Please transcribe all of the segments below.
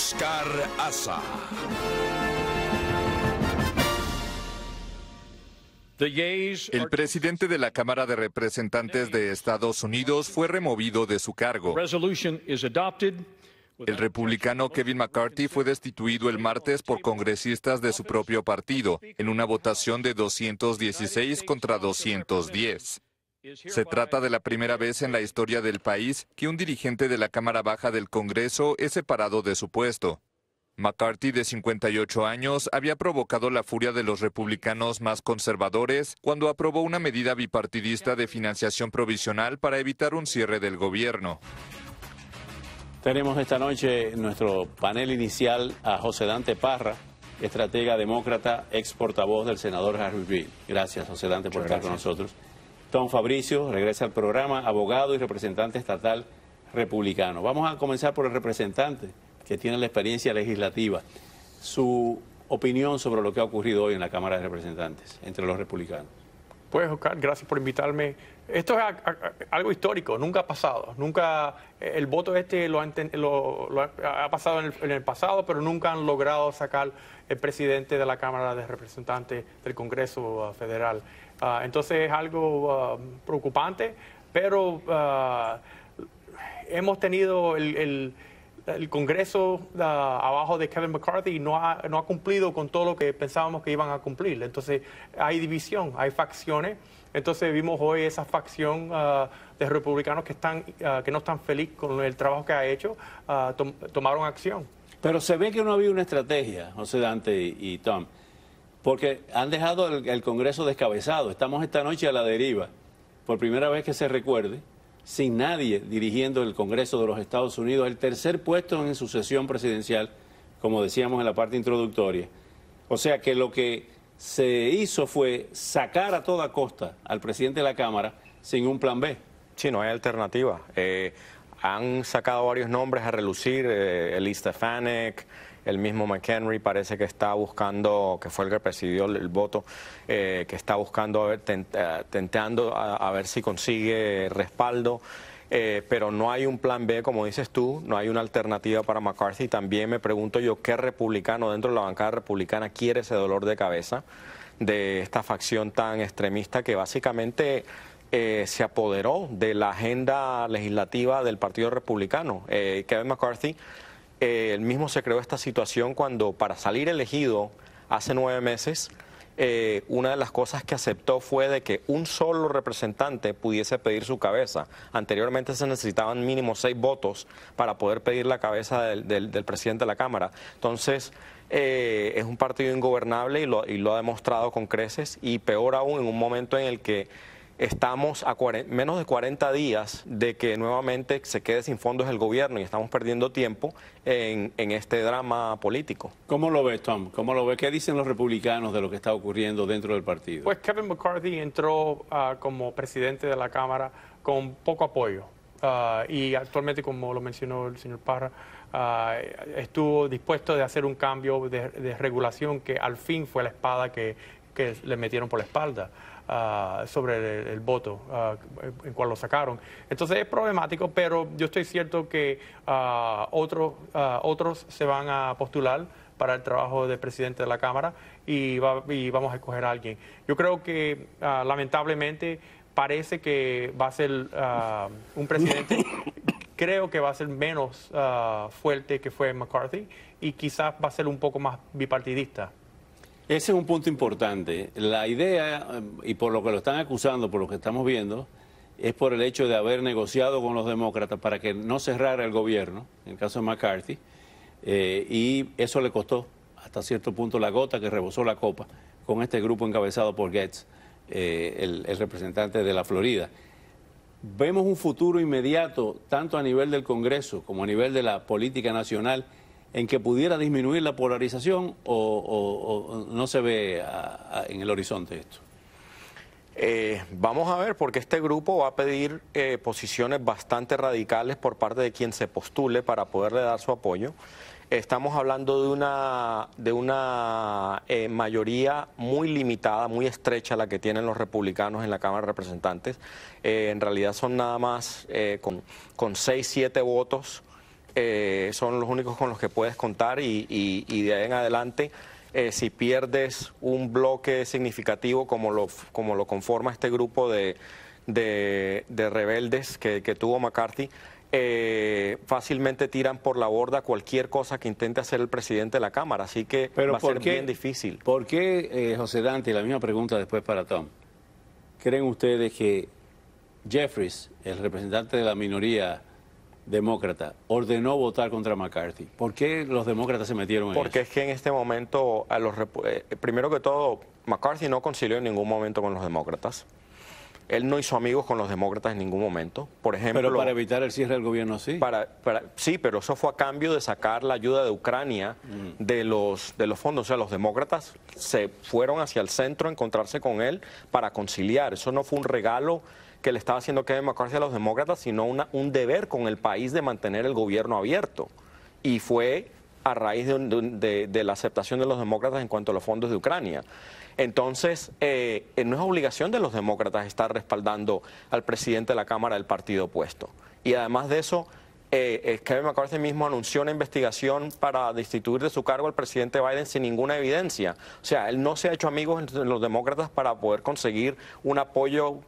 Oscar Asa. El presidente de la Cámara de Representantes de Estados Unidos fue removido de su cargo. El republicano Kevin McCarthy fue destituido el martes por congresistas de su propio partido en una votación de 216 contra 210. Se trata de la primera vez en la historia del país que un dirigente de la Cámara Baja del Congreso es separado de su puesto. McCarthy, de 58 años, había provocado la furia de los republicanos más conservadores cuando aprobó una medida bipartidista de financiación provisional para evitar un cierre del gobierno. Tenemos esta noche nuestro panel inicial a José Dante Parra, estratega demócrata, ex portavoz del senador Harry Reid. Gracias, José Dante, por estar con nosotros. Tom Fabricio regresa al programa, abogado y representante estatal republicano. Vamos a comenzar por el representante, que tiene la experiencia legislativa. Su opinión sobre lo que ha ocurrido hoy en la Cámara de Representantes entre los republicanos. Pues, Oscar, gracias por invitarme. Esto es algo histórico, nunca ha pasado. Nunca eh, el voto este lo, ha pasado en el, pasado, pero nunca han logrado sacar el presidente de la Cámara de Representantes del Congreso Federal. Ah, entonces es algo um, preocupante, pero ah, hemos tenido el, el, Congreso ah, abajo de Kevin McCarthy y no ha, no ha cumplido con todo lo que pensábamos que iban a cumplir. Entonces hay división, hay facciones. Entonces vimos hoy esa facción de republicanos que, están, que no están felices con el trabajo que ha hecho, tomaron acción. Pero se ve que no había una estrategia, José Dante y Tom porque han dejado el, Congreso descabezado. Estamos esta noche a la deriva, por primera vez que se recuerde, sin nadie dirigiendo el Congreso de los Estados Unidos, el tercer puesto en su sesión presidencial, como decíamos en la parte introductoria. O sea que lo que se hizo fue sacar a toda costa al presidente de la Cámara sin un plan B. Sí, no hay alternativa. Eh, han sacado varios nombres a relucir, eh, el Stefanek. El mismo McHenry parece que está buscando, que fue el que presidió el, voto, eh, que está buscando, a ver, eh, a, ver si consigue respaldo. Eh, pero no hay un plan B, como dices tú, no hay una alternativa para McCarthy. También me pregunto yo qué republicano dentro de la bancada republicana quiere ese dolor de cabeza de esta facción tan extremista que básicamente se apoderó de la agenda legislativa del Partido Republicano. Kevin McCarthy el eh, mismo se creó esta situación cuando para salir elegido hace nueve meses, eh, una de las cosas que aceptó fue de que un solo representante pudiese pedir su cabeza. Anteriormente se necesitaban mínimo seis votos para poder pedir la cabeza del, presidente de la Cámara. Entonces, eh, es un partido ingobernable y lo ha demostrado con creces y peor aún en un momento en el que Estamos a menos de 40 días de que nuevamente se quede sin fondos el gobierno y estamos perdiendo tiempo en, este drama político. ¿Cómo lo ves, Tom? lo ¿Qué dicen los republicanos de lo que está ocurriendo dentro del partido? Pues Kevin McCarthy entró ah, como presidente de la Cámara con poco apoyo. Ah, y actualmente, como lo mencionó el señor Parra, ah, estuvo dispuesto de hacer un cambio de, regulación que al fin fue la espada que le metieron por la espalda. Ah, sobre el, voto ah, en cual lo sacaron. Entonces es problemático, pero yo estoy cierto que ah, otros, otros se van a postular para el trabajo de presidente de la Cámara y, vamos a escoger a alguien. Yo creo que lamentablemente parece que va a ser un presidente creo que va a ser menos fuerte que fue McCarthy y quizás va a ser un poco más bipartidista. Ese es un punto importante. La idea, y por lo que lo están acusando, por lo que estamos viendo, es por el hecho de haber negociado con los demócratas para que no cerrara el gobierno, en el caso de McCarthy, eh, y eso le costó hasta cierto punto la gota que rebosó la copa con este grupo encabezado por Gates, eh, el representante de la Florida. Vemos un futuro inmediato, tanto a nivel del Congreso como a nivel de la política nacional, en que pudiera disminuir la polarización o, no se ve en el horizonte esto? Eh, vamos a ver, porque este grupo va a pedir eh, posiciones bastante radicales por parte de quien se postule para poderle dar su apoyo. Estamos hablando de una, de una eh, mayoría muy limitada, muy estrecha la que tienen los republicanos en la Cámara de Representantes. en realidad son nada más con, con 6, 7 votos eh, son los únicos con los que puedes contar y, de ahí en adelante, eh, si pierdes un bloque significativo como lo, como lo conforma este grupo de, de, rebeldes que, tuvo McCarthy, eh, fácilmente tiran por la borda cualquier cosa que intente hacer el presidente de la Cámara, así que va a ser bien difícil. ¿Por qué, José Dante, la misma pregunta después para Tom, creen ustedes que Jeffries, el representante de la minoría, demócrata ordenó votar contra McCarthy. ¿Por qué los demócratas se metieron en Porque eso? Porque es que en este momento, a los eh, primero que todo, McCarthy no concilió en ningún momento con los demócratas. Él no hizo amigos con los demócratas en ningún momento. Por ejemplo, pero para evitar el cierre del gobierno, sí. Para, sí, pero eso fue a cambio de sacar la ayuda de Ucrania mm. de, los, de los fondos. O sea, los demócratas se fueron hacia el centro a encontrarse con él para conciliar. Eso no fue un regalo que le estaba haciendo Kevin McCarthy a los demócratas, sino un deber con el país de mantener el gobierno abierto. Y fue a raíz de, la aceptación de los demócratas en cuanto a los fondos de Ucrania. Entonces, eh, eh, no es obligación de los demócratas estar respaldando al presidente de la Cámara del partido opuesto. Y además de eso, eh, Kevin McCarthy mismo anunció una investigación para destituir de su cargo al presidente Biden sin ninguna evidencia. O sea, él no se ha hecho amigos entre los demócratas para poder conseguir un apoyo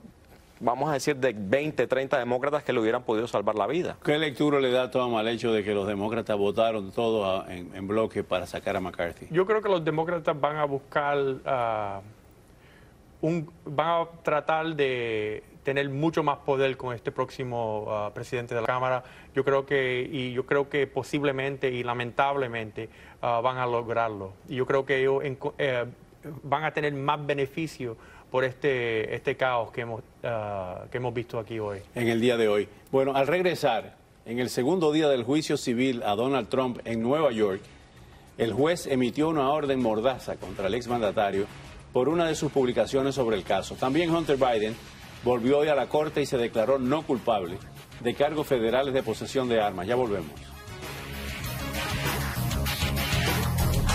vamos a decir, de 20, 30 demócratas que le hubieran podido salvar la vida. ¿Qué lectura le da Tom al hecho de que los demócratas votaron todo en, bloque para sacar a McCarthy? Yo creo que los demócratas van a buscar, ah, un, van a tratar de tener mucho más poder con este próximo ah, presidente de la Cámara. Yo creo que, y yo creo que posiblemente y lamentablemente ah, van a lograrlo. Y yo creo que ellos eh, van a tener más beneficio por este, este caos que hemos, ah, que hemos visto aquí hoy. En el día de hoy. Bueno, al regresar, en el segundo día del juicio civil a Donald Trump en Nueva York, el juez emitió una orden mordaza contra el exmandatario por una de sus publicaciones sobre el caso. También Hunter Biden volvió hoy a la corte y se declaró no culpable de cargos federales de posesión de armas. Ya volvemos.